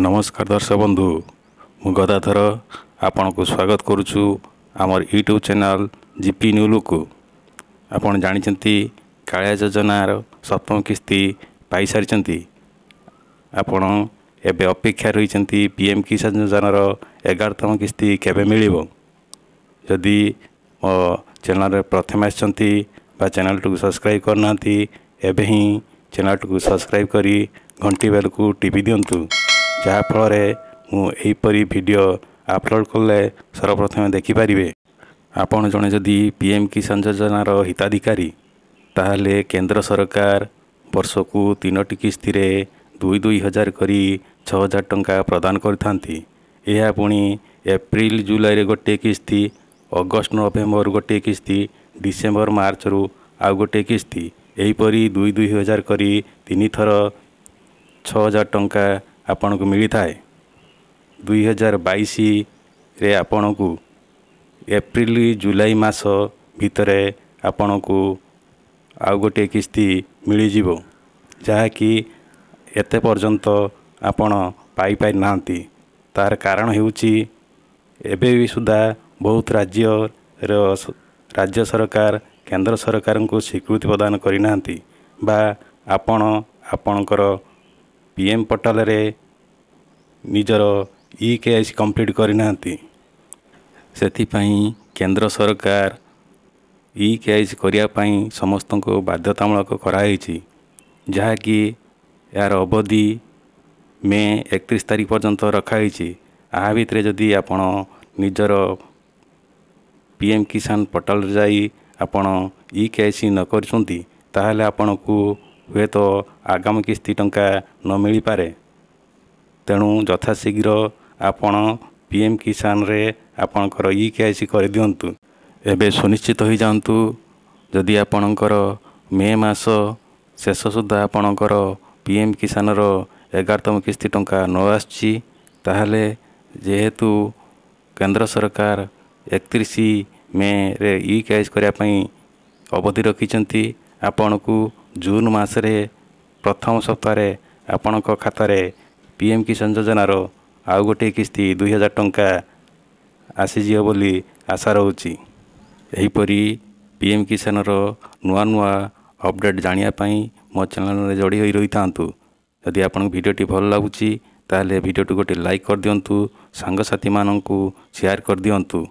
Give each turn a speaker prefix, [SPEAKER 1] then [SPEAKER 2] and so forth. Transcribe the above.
[SPEAKER 1] ନମସ୍କାର ଦର୍ଶକ ବନ୍ଧୁ ମୁଁ ଗଦାଥର ଆପଣଙ୍କୁ ସ୍ୱାଗତ କରୁଛୁ ଆମର ୟୁଟ୍ୟୁବ୍ ଚ୍ୟାନେଲ୍ ଜିପି ନ୍ୟୁଲୁକୁ ଆପଣ ଜାଣିଛନ୍ତି କାଳିଆ ଯୋଜନାର ସପ୍ତମ କିସ୍ତି ପାଇସାରିଛନ୍ତି ଆପଣ ଏବେ ଅପେକ୍ଷା ରହିଛନ୍ତି ପି ଏମ୍ କିଷାନ ଯୋଜନାର ଏଗାରତମ କିସ୍ତି କେବେ ମିଳିବ ଯଦି ମୋ ଚ୍ୟାନେଲରେ ପ୍ରଥମେ ଆସିଛନ୍ତି ବା ଚ୍ୟାନେଲଟିକୁ ସବସ୍କ୍ରାଇବ୍ କରୁନାହାନ୍ତି ଏବେ ହିଁ ଚ୍ୟାନେଲଟିକୁ ସବସ୍କ୍ରାଇବ୍ କରି ଘଣ୍ଟି ବେଲକୁ ଟିପି ଦିଅନ୍ତୁ ଯାହାଫଳରେ ମୁଁ ଏହିପରି ଭିଡ଼ିଓ ଅପଲୋଡ଼ କଲେ ସର୍ବପ୍ରଥମେ ଦେଖିପାରିବେ ଆପଣ ଜଣେ ଯଦି ପି ଏମ୍ କିଷାନ ଯୋଜନାର ହିତାଧିକାରୀ ତାହେଲେ କେନ୍ଦ୍ର ସରକାର ବର୍ଷକୁ ତିନୋଟି କିସ୍ତିରେ ଦୁଇ ଦୁଇ ହଜାର କରି ଛଅ ହଜାର ଟଙ୍କା ପ୍ରଦାନ କରିଥାନ୍ତି ଏହା ପୁଣି ଏପ୍ରିଲ ଜୁଲାଇରେ ଗୋଟିଏ କିସ୍ତି ଅଗଷ୍ଟ ନଭେମ୍ବର ଗୋଟିଏ କିସ୍ତି ଡିସେମ୍ବର ମାର୍ଚ୍ଚରୁ ଆଉ ଗୋଟିଏ କିସ୍ତି ଏହିପରି ଦୁଇ ଦୁଇ ହଜାର କରି ତିନିଥର ଛଅ ହଜାର ଟଙ୍କା ଆପଣଙ୍କୁ ମିଳିଥାଏ ଦୁଇହଜାର ବାଇଶରେ ଆପଣଙ୍କୁ ଏପ୍ରିଲ ଜୁଲାଇ ମାସ ଭିତରେ ଆପଣଙ୍କୁ ଆଉ ଗୋଟିଏ କିସ୍ତି ମିଳିଯିବ ଯାହାକି ଏତେ ପର୍ଯ୍ୟନ୍ତ ଆପଣ ପାଇପାରିନାହାନ୍ତି ତାର କାରଣ ହେଉଛି ଏବେ ବି ସୁଦ୍ଧା ବହୁତ ରାଜ୍ୟର ରାଜ୍ୟ ସରକାର କେନ୍ଦ୍ର ସରକାରଙ୍କୁ ସ୍ୱୀକୃତି ପ୍ରଦାନ କରିନାହାନ୍ତି ବା ଆପଣ ଆପଣଙ୍କର ପିଏମ୍ ପୋର୍ଟାଲରେ ନିଜର E K Y C complete କରିନାହାନ୍ତି ସେଥିପାଇଁ କେନ୍ଦ୍ର ସରକାର ଇ କେ ଆଇ ସି କରିବା ପାଇଁ ସମସ୍ତଙ୍କୁ ବାଧ୍ୟତାମୂଳକ କରାହେଇଛି ଯାହାକି ଏହାର ଅବଧି ମେ ଏକତିରିଶ ତାରିଖ ପର୍ଯ୍ୟନ୍ତ ରଖାହୋଇଛି ଏହା ଭିତରେ ଯଦି ଆପଣ ନିଜର ପି ଏମ୍ କିଷାନ ପୋର୍ଟାଲରେ ଯାଇ ଆପଣ ଇ କେ ଆଇ ସି ନ କରିଛନ୍ତି ତାହେଲେ ଆପଣଙ୍କୁ ହୁଏତ ଆଗାମୀ କିସ୍ତି ଟଙ୍କା ନ ମିଳିପାରେ ତେଣୁ ଯଥାଶୀଘ୍ର ଆପଣ ପି ଏମ୍ କିଷାନରେ ଆପଣଙ୍କର ଇ କେ ଆଇ ସି କରିଦିଅନ୍ତୁ ଏବେ ସୁନିଶ୍ଚିତ ହୋଇଯାଆନ୍ତୁ ଯଦି ଆପଣଙ୍କର ମେ ମାସ ଶେଷ ସୁଦ୍ଧା ଆପଣଙ୍କର ପି ଏମ୍ କିଷାନର ଏଗାରତମ କିସ୍ତି ଟଙ୍କା ନ ଆସିଛି ତାହେଲେ ଯେହେତୁ କେନ୍ଦ୍ର ସରକାର ଏକତିରିଶ ମେରେ ଇ କେ ଆଇ ସି କରିବା ପାଇଁ ଅବଧି ରଖିଛନ୍ତି ଆପଣଙ୍କୁ ଜୁନ୍ ମାସରେ ପ୍ରଥମ ସପ୍ତାହରେ ଆପଣଙ୍କ ଖାତାରେ ପି ଏମ୍ କିଷାନ ଯୋଜନାର ଆଉ ଗୋଟିଏ କିସ୍ତି ଦୁଇହଜାର ଟଙ୍କା ଆସିଯିବ ବୋଲି ଆଶା ରହୁଛି ଏହିପରି ପି ଏମ୍ କିଷାନର ନୂଆ ନୂଆ ଅପଡ଼େଟ୍ ଜାଣିବା ପାଇଁ ମୋ ଚ୍ୟାନେଲରେ ଯୋଡ଼ି ହୋଇ ରହିଥାନ୍ତୁ ଯଦି ଆପଣଙ୍କୁ ଭିଡ଼ିଓଟି ଭଲ ଲାଗୁଛି ତାହେଲେ ଭିଡ଼ିଓଟି ଗୋଟିଏ ଲାଇକ୍ କରିଦିଅନ୍ତୁ ସାଙ୍ଗସାଥିମାନଙ୍କୁ ସେୟାର କରିଦିଅନ୍ତୁ